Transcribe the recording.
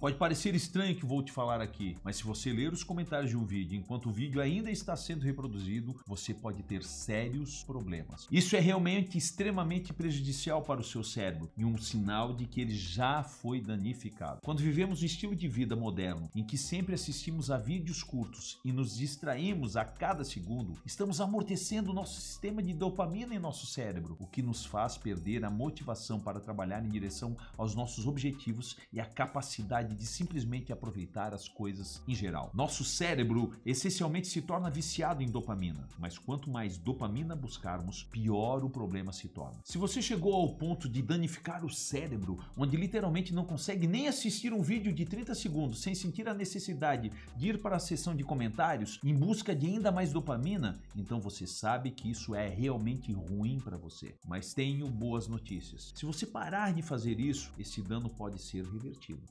Pode parecer estranho que vou te falar aqui, mas se você ler os comentários de um vídeo enquanto o vídeo ainda está sendo reproduzido, você pode ter sérios problemas. Isso é realmente extremamente prejudicial para o seu cérebro e um sinal de que ele já foi danificado. Quando vivemos um estilo de vida moderno em que sempre assistimos a vídeos curtos e nos distraímos a cada segundo, estamos amortecendo o nosso sistema de dopamina em nosso cérebro, o que nos faz perder a motivação para trabalhar em direção aos nossos objetivos e a capacidade capacidade de simplesmente aproveitar as coisas em geral. Nosso cérebro essencialmente se torna viciado em dopamina, mas quanto mais dopamina buscarmos, pior o problema se torna. Se você chegou ao ponto de danificar o cérebro, onde literalmente não consegue nem assistir um vídeo de 30 segundos sem sentir a necessidade de ir para a seção de comentários em busca de ainda mais dopamina, então você sabe que isso é realmente ruim para você. Mas tenho boas notícias. Se você parar de fazer isso, esse dano pode ser revertido.